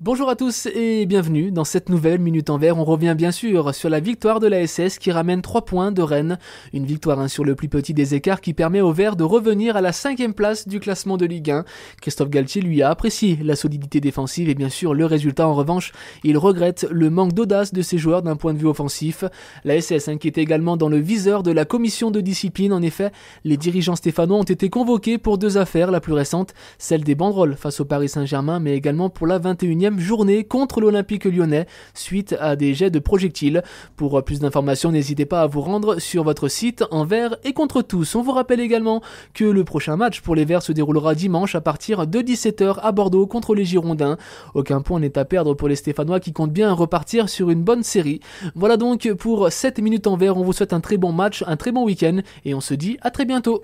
Bonjour à tous et bienvenue dans cette nouvelle Minute en Vert. On revient bien sûr sur la victoire de la SS qui ramène 3 points de Rennes. Une victoire hein, sur le plus petit des écarts qui permet au Vert de revenir à la cinquième place du classement de Ligue 1. Christophe Galtier lui a apprécié la solidité défensive et bien sûr le résultat en revanche. Il regrette le manque d'audace de ses joueurs d'un point de vue offensif. La SS inquiète également dans le viseur de la commission de discipline. En effet, les dirigeants stéphanois ont été convoqués pour deux affaires. La plus récente, celle des banderoles face au Paris Saint-Germain mais également pour la 21e journée contre l'Olympique lyonnais suite à des jets de projectiles. Pour plus d'informations, n'hésitez pas à vous rendre sur votre site en vert et contre tous. On vous rappelle également que le prochain match pour les Verts se déroulera dimanche à partir de 17h à Bordeaux contre les Girondins. Aucun point n'est à perdre pour les Stéphanois qui comptent bien repartir sur une bonne série. Voilà donc pour 7 minutes en vert. On vous souhaite un très bon match, un très bon week-end et on se dit à très bientôt.